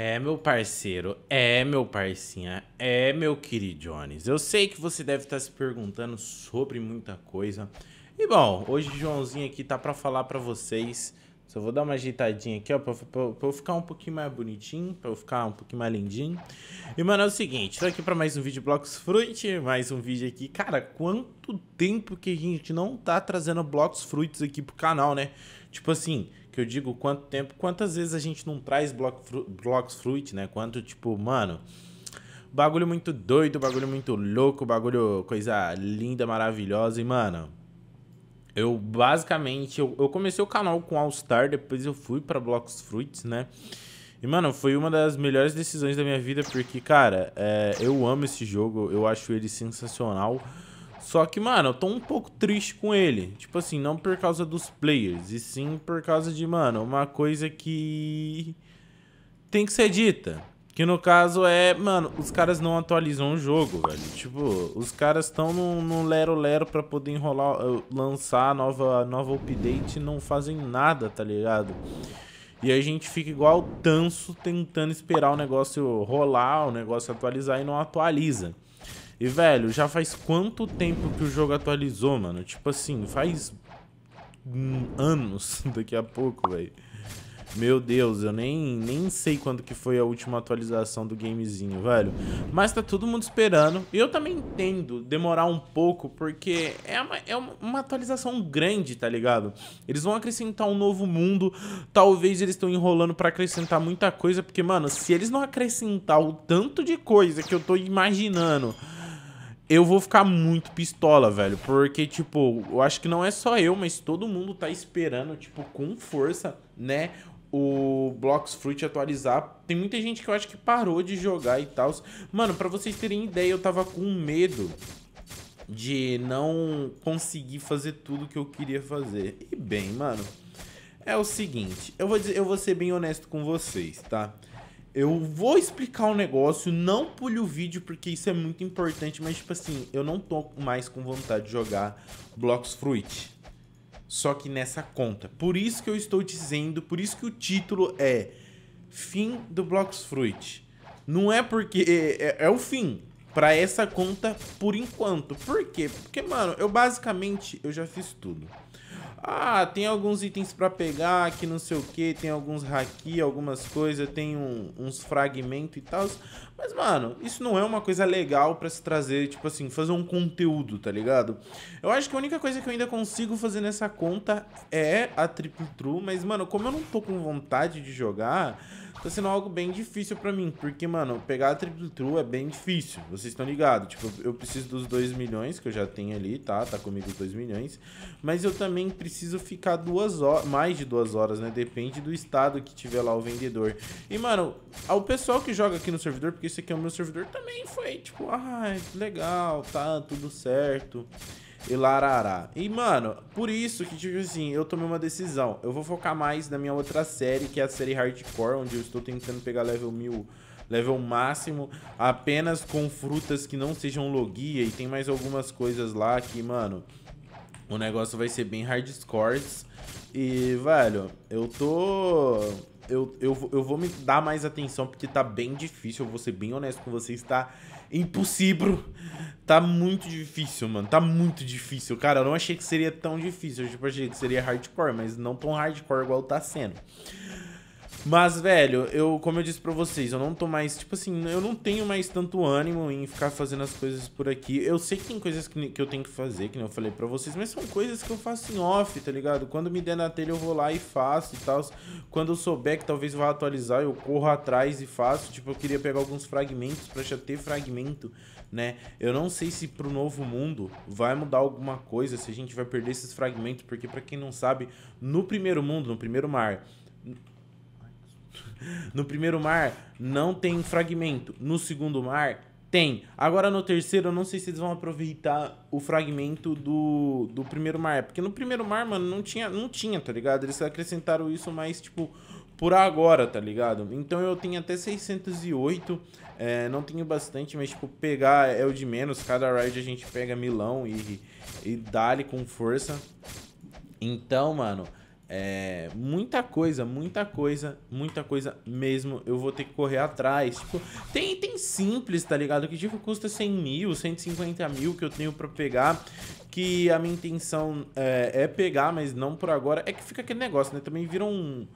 É, meu parceiro, é, meu parcinha, é, meu querido Jones. Eu sei que você deve estar tá se perguntando sobre muita coisa. E bom, hoje Joãozinho aqui tá para falar para vocês só vou dar uma ajeitadinha aqui, ó, pra, pra, pra, eu ficar um pouquinho mais bonitinho, pra eu ficar um pouquinho mais lindinho. E, mano, é o seguinte, tô aqui pra mais um vídeo Blocos Fruit, mais um vídeo aqui. Cara, quanto tempo que a gente não tá trazendo Blocos Fruits aqui pro canal, né? Tipo assim, que eu digo quanto tempo, quantas vezes a gente não traz Blocks Blocos Fruit, né? Quanto, tipo, mano... Bagulho muito doido, bagulho muito louco, bagulho coisa linda, maravilhosa. E, mano, eu basicamente, eu, eu comecei o canal com All Star, depois eu fui pra Blocks Fruits, né? E, mano, foi uma das melhores decisões da minha vida, porque, cara, é, eu amo esse jogo, eu acho ele sensacional. Só que, mano, eu tô um pouco triste com ele. Tipo assim, não por causa dos players, e sim por causa de, mano, uma coisa que tem que ser dita. Que no caso é, mano, os caras não atualizam o jogo, velho. Tipo, os caras estão num, num lero lero pra poder enrolar, eh, lançar nova, nova update e não fazem nada, tá ligado? E a gente fica igual tanso tentando esperar o negócio rolar, o negócio atualizar e não atualiza. E, velho, já faz quanto tempo que o jogo atualizou, mano? Tipo assim, faz hum, anos daqui a pouco, velho. Meu Deus, eu nem, nem sei quando que foi a última atualização do gamezinho, velho. Mas tá todo mundo esperando. E eu também entendo demorar um pouco, porque é uma, é uma atualização grande, tá ligado? Eles vão acrescentar um novo mundo. Talvez eles estão enrolando pra acrescentar muita coisa, porque, mano, se eles não acrescentar o tanto de coisa que eu tô imaginando eu vou ficar muito pistola, velho. Porque, tipo, eu acho que não é só eu, mas todo mundo tá esperando, tipo, com força, né? o Blocks Fruit atualizar. Tem muita gente que eu acho que parou de jogar e tal. Mano, pra vocês terem ideia, eu tava com medo de não conseguir fazer tudo que eu queria fazer. E bem, mano, é o seguinte, eu vou, dizer, eu vou ser bem honesto com vocês, tá? Eu vou explicar o um negócio, não pule o vídeo porque isso é muito importante, mas tipo assim, eu não tô mais com vontade de jogar Blocks Fruit, só que nessa conta. Por isso que eu estou dizendo, por isso que o título é Fim do Blocks Fruit. Não é porque é, é, é o fim para essa conta por enquanto. Por quê? Porque, mano, eu basicamente eu já fiz tudo. Ah, tem alguns itens para pegar, que não sei o que, tem alguns haki, algumas coisas, tem um, uns fragmentos e tal. Mas, mano, isso não é uma coisa legal para se trazer, tipo assim, fazer um conteúdo, tá ligado? Eu acho que a única coisa que eu ainda consigo fazer nessa conta é a Triple True, mas, mano, como eu não tô com vontade de jogar tá sendo algo bem difícil pra mim. Porque, mano, pegar a triple true é bem difícil. Vocês estão ligados. Tipo, eu preciso dos 2 milhões que eu já tenho ali, tá? Tá comigo os 2 milhões. Mas eu também preciso ficar duas horas, mais de duas horas, né? Depende do estado que tiver lá o vendedor. E, mano, ao pessoal que joga aqui no servidor, porque esse aqui é o meu servidor, também foi, tipo, ai, ah, legal, tá, tudo certo e larará. E, mano, por isso que, tipo assim, eu tomei uma decisão. Eu vou focar mais na minha outra série, que é a série Hardcore, onde eu estou tentando pegar level 1000 level máximo, apenas com frutas que não sejam logia. E tem mais algumas coisas lá que, mano, o negócio vai ser bem hardcore. E, velho, eu tô. Eu, eu, eu vou me dar mais atenção porque tá bem difícil, eu vou ser bem honesto com vocês, tá? impossível. Tá muito difícil, mano. Tá muito difícil. Cara, eu não achei que seria tão difícil. Eu tipo, achei que seria hardcore, mas não tão hardcore igual tá sendo. Mas, velho, eu, como eu disse pra vocês, eu não tô mais, tipo assim, eu não tenho mais tanto ânimo em ficar fazendo as coisas por aqui. Eu sei que tem coisas que, que eu tenho que fazer, que nem eu falei pra vocês, mas são coisas que eu faço em off, tá ligado? Quando me der na telha eu vou lá e faço e tal. Quando eu souber que talvez vá atualizar, eu corro atrás e faço. Tipo, eu queria pegar alguns fragmentos pra já ter fragmento, né? Eu não sei se pro novo mundo vai mudar alguma coisa, se a gente vai perder esses fragmentos, porque pra quem não sabe, no primeiro mundo, no primeiro mar, no primeiro mar não tem fragmento. No segundo mar tem. Agora no terceiro, eu não sei se eles vão aproveitar o fragmento do, do primeiro mar. Porque no primeiro mar, mano, não tinha, não tinha, tá ligado? Eles acrescentaram isso mais, tipo, por agora, tá ligado? Então eu tenho até 608. É, não tenho bastante, mas, tipo, pegar é o de menos. Cada ride a gente pega milão e, e dá ali com força. Então, mano, é, muita coisa, muita coisa, muita coisa mesmo. Eu vou ter que correr atrás. Tipo, tem item simples, tá ligado? Que tipo custa 100 mil, 150 mil que eu tenho pra pegar. Que a minha intenção é, é pegar, mas não por agora. É que fica aquele negócio, né? Também vira um,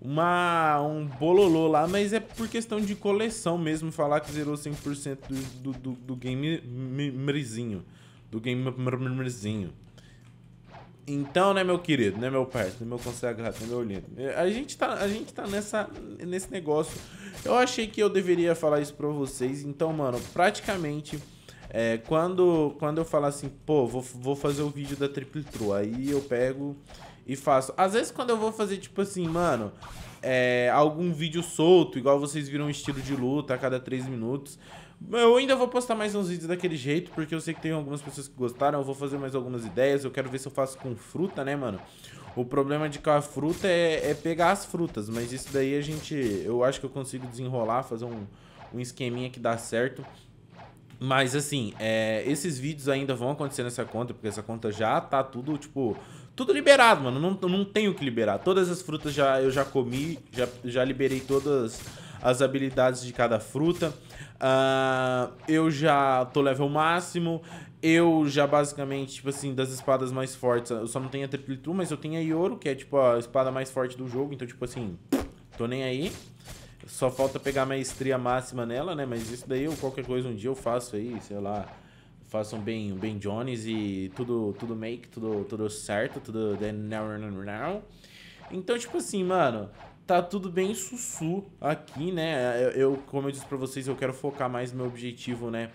uma, um bololô lá, mas é por questão de coleção mesmo. Falar que zerou 100% do, do, do, do game. Mrizinho. Do game. Mrizinho. Então, né, meu querido, né, meu parceiro, né, meu consagrado, né, meu lindo. É, a gente tá, a gente tá nessa, nesse negócio. Eu achei que eu deveria falar isso pra vocês. Então, mano, praticamente, é, quando, quando eu falar assim, pô, vou, vou fazer o vídeo da Triple True, aí eu pego e faço. Às vezes, quando eu vou fazer, tipo assim, mano, é, algum vídeo solto, igual vocês viram um estilo de luta a cada 3 minutos. Eu ainda vou postar mais uns vídeos daquele jeito, porque eu sei que tem algumas pessoas que gostaram, eu vou fazer mais algumas ideias, eu quero ver se eu faço com fruta, né, mano? O problema de com a fruta é, é, pegar as frutas, mas isso daí a gente... Eu acho que eu consigo desenrolar, fazer um, um esqueminha que dá certo. Mas, assim, é, esses vídeos ainda vão acontecer nessa conta, porque essa conta já tá tudo, tipo... Tudo liberado, mano. Não, não tenho que liberar. Todas as frutas já, eu já comi, já, já liberei todas as habilidades de cada fruta. Uh, eu já tô level máximo. Eu já basicamente, tipo assim, das espadas mais fortes, eu só não tenho a Triplitu, mas eu tenho a Yoro, que é tipo a espada mais forte do jogo, então tipo assim, tô nem aí. Só falta pegar a maestria máxima nela, né? Mas isso daí eu qualquer coisa um dia eu faço aí, sei lá. Façam um bem, um Jones e tudo, tudo make, tudo, tudo certo, tudo now, now, now. Então, tipo assim, mano, tá tudo bem sussu aqui, né? Eu, como eu disse pra vocês, eu quero focar mais no meu objetivo, né?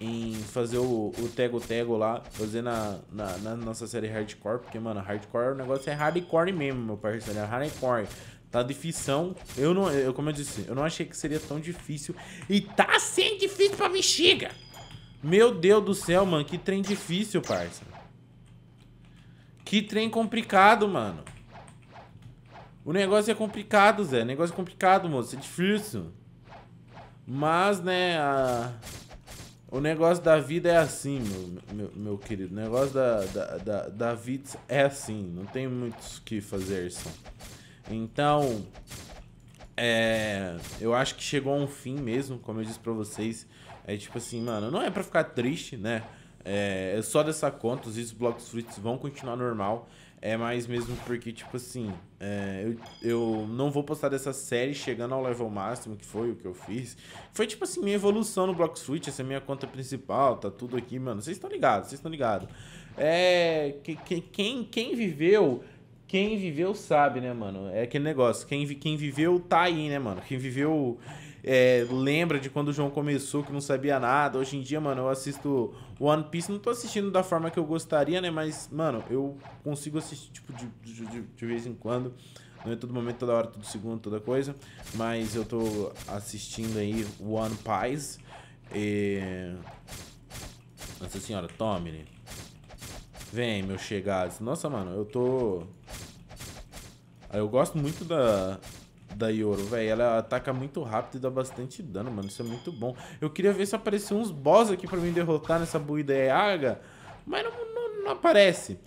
Em fazer o, o Tego Tego lá, fazer na, na, na, nossa série Hardcore, porque, mano, Hardcore, o negócio é Hardcore mesmo, meu parceiro, é Hardcore. Tá difícil Eu não, eu, como eu disse, eu não achei que seria tão difícil. E tá sendo difícil pra bexiga! Meu Deus do céu, mano, que trem difícil, parça. Que trem complicado, mano. O negócio é complicado, Zé. O negócio é complicado, moço. É difícil. Mas, né, a... o negócio da vida é assim, meu, meu, meu querido. O negócio da, da, da, da, vida é assim. Não tem muito o que fazer, Erson. Então, é... eu acho que chegou a um fim mesmo, como eu disse pra vocês. É tipo assim, mano, não é pra ficar triste, né? É, é, só dessa conta, os vídeos blocos fruits vão continuar normal. É mais mesmo porque, tipo assim, é, eu, eu não vou postar dessa série chegando ao level máximo, que foi o que eu fiz. Foi, tipo assim, minha evolução no Block Switch, essa é minha conta principal, tá tudo aqui, mano. Vocês estão ligados, vocês estão ligados. É, quem, quem, quem viveu, quem viveu sabe, né, mano? É aquele negócio, quem, quem viveu tá aí, né, mano? Quem viveu é, lembra de quando o João começou, que não sabia nada. Hoje em dia, mano, eu assisto One Piece. Não tô assistindo da forma que eu gostaria, né? Mas, mano, eu consigo assistir, tipo, de, de, de, vez em quando. Não é todo momento, toda hora, todo segundo, toda coisa. Mas eu tô assistindo aí One Piece. E... Nossa senhora, tome, né? Vem, meu chegados. Nossa, mano, eu tô... Eu gosto muito da, da Yoro, velho. Ela ataca muito rápido e dá bastante dano, mano. Isso é muito bom. Eu queria ver se apareciam uns boss aqui pra mim derrotar nessa buída Yaga, mas não, não, não aparece.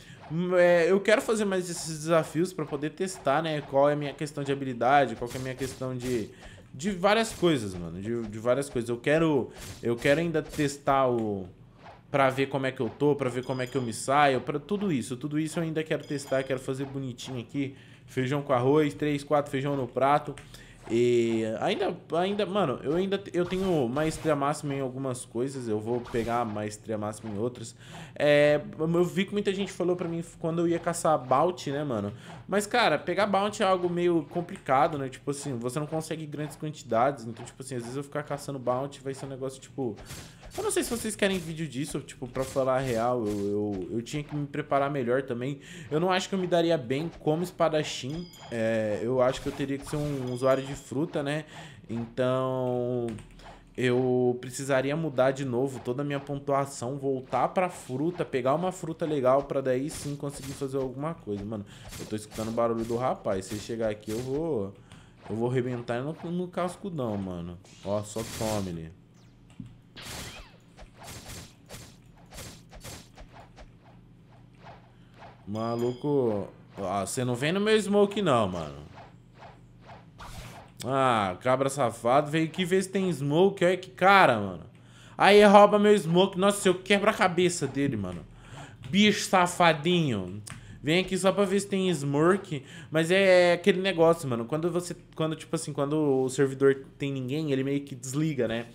É, eu quero fazer mais esses desafios pra poder testar, né? Qual é a minha questão de habilidade, qual é a minha questão de... De várias coisas, mano. De, de várias coisas. Eu quero... Eu quero ainda testar o para ver como é que eu tô, para ver como é que eu me saio, para tudo isso. Tudo isso eu ainda quero testar, quero fazer bonitinho aqui. Feijão com arroz, 3, 4 feijão no prato. E ainda, ainda, mano, eu ainda eu tenho maestria máxima em algumas coisas, eu vou pegar maestria máxima em outras. É, eu vi que muita gente falou pra mim quando eu ia caçar bounty, né, mano? Mas, cara, pegar bounty é algo meio complicado, né? Tipo assim, você não consegue grandes quantidades, então, tipo assim, às vezes eu ficar caçando bounty vai ser um negócio, tipo... Eu não sei se vocês querem vídeo disso, tipo, pra falar a real, eu, eu, eu, tinha que me preparar melhor também. Eu não acho que eu me daria bem como espadachim, é, eu acho que eu teria que ser um usuário de fruta, né? Então, eu precisaria mudar de novo toda a minha pontuação, voltar pra fruta, pegar uma fruta legal pra daí sim conseguir fazer alguma coisa. Mano, eu tô escutando o barulho do rapaz, se ele chegar aqui eu vou... Eu vou arrebentar no, no cascudão, mano. Ó, só tome ele. Maluco... Ah, você não vem no meu smoke não, mano. Ah, cabra safado. Veio aqui ver se tem smoke. Olha que cara, mano. Aí rouba meu smoke. Nossa, eu quebro a cabeça dele, mano. Bicho safadinho. Vem aqui só pra ver se tem smoke. Mas é aquele negócio, mano. Quando você... Quando, tipo assim, quando o servidor tem ninguém, ele meio que desliga, né?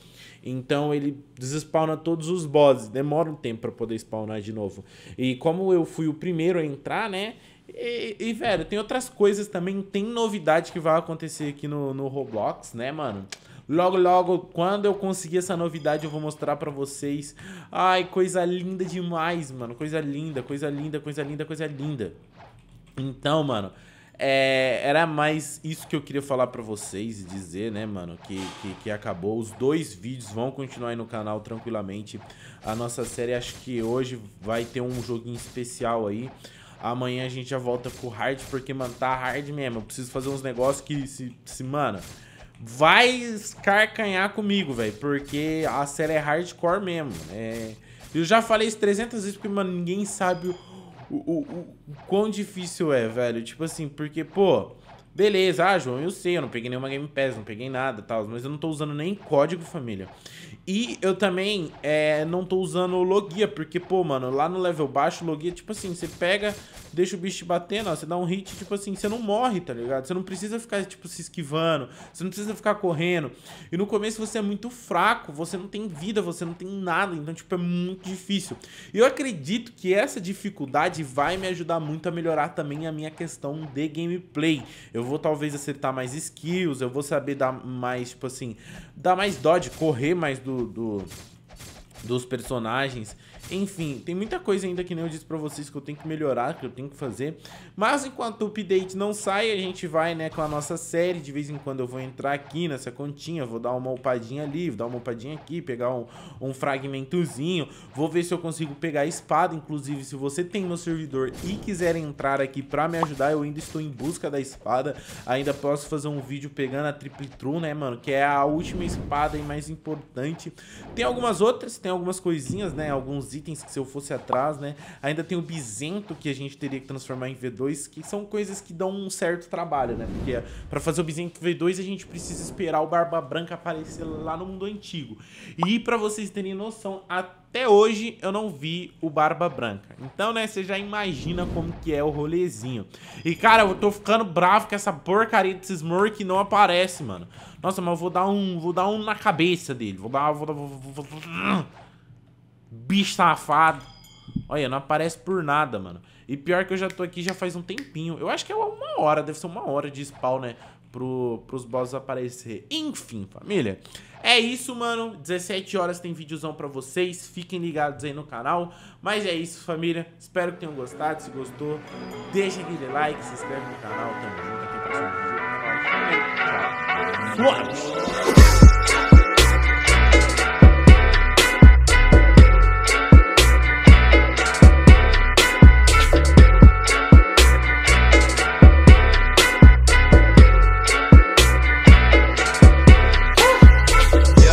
Então ele desespawna todos os bosses, demora um tempo para poder spawnar de novo. E como eu fui o primeiro a entrar, né? E, e, velho, tem outras coisas também, tem novidade que vai acontecer aqui no, no Roblox, né, mano? Logo, logo, quando eu conseguir essa novidade, eu vou mostrar pra vocês. Ai, coisa linda demais, mano. Coisa linda, coisa linda, coisa linda, coisa linda. Então, mano, é, era mais isso que eu queria falar para vocês e dizer, né, mano, que, que, que, acabou. Os dois vídeos vão continuar aí no canal tranquilamente. A nossa série, acho que hoje vai ter um joguinho especial aí. Amanhã a gente já volta com hard, porque, mano, tá hard mesmo. Eu preciso fazer uns negócios que, se, se mano, vai escarcanhar comigo, velho, porque a série é hardcore mesmo. É... Eu já falei isso 300 vezes, porque, mano, ninguém sabe o o, o, o quão difícil é, velho. Tipo assim, porque, pô, beleza, ah, João, eu sei, eu não peguei nenhuma Game Pass, não peguei nada tal, mas eu não tô usando nem código, família. E eu também é, não tô usando logia, porque, pô, mano, lá no level baixo, logia, tipo assim, você pega, deixa o bicho te batendo, ó, você dá um hit, tipo assim, você não morre, tá ligado? Você não precisa ficar, tipo, se esquivando, você não precisa ficar correndo. E no começo você é muito fraco, você não tem vida, você não tem nada, então, tipo, é muito difícil. E eu acredito que essa dificuldade vai me ajudar muito a melhorar também a minha questão de gameplay. Eu vou, talvez, acertar mais skills, eu vou saber dar mais, tipo assim, dar mais dodge, correr mais do do, dos, dos personagens enfim, tem muita coisa ainda que nem eu disse pra vocês que eu tenho que melhorar, que eu tenho que fazer. Mas enquanto o update não sai, a gente vai, né, com a nossa série. De vez em quando eu vou entrar aqui nessa continha, vou dar uma upadinha ali, vou dar uma upadinha aqui, pegar um, um fragmentozinho. Vou ver se eu consigo pegar a espada. Inclusive, se você tem meu servidor e quiser entrar aqui pra me ajudar, eu ainda estou em busca da espada. Ainda posso fazer um vídeo pegando a Triple True, né, mano? Que é a última espada e mais importante. Tem algumas outras, tem algumas coisinhas, né, alguns os itens que se eu fosse atrás, né? Ainda tem o bisento que a gente teria que transformar em V2, que são coisas que dão um certo trabalho, né? Porque para fazer o bisento V2 a gente precisa esperar o Barba Branca aparecer lá no mundo antigo. E para vocês terem noção, até hoje eu não vi o Barba Branca. Então, né, você já imagina como que é o rolezinho. E, cara, eu tô ficando bravo com essa porcaria desse Smurf que não aparece, mano. Nossa, mas eu vou dar um, vou dar um na cabeça dele. Vou dar, vou dar, vou, vou, vou... Bicho safado. Olha, não aparece por nada, mano. E pior que eu já tô aqui já faz um tempinho. Eu acho que é uma hora, deve ser uma hora de spawn, né? Pro, pros bosses aparecer. Enfim, família. É isso, mano. 17 horas tem videozão pra vocês. Fiquem ligados aí no canal. Mas é isso, família. Espero que tenham gostado. Se gostou, deixa aquele like, se inscreve no canal. Tamo junto aqui pra Tchau.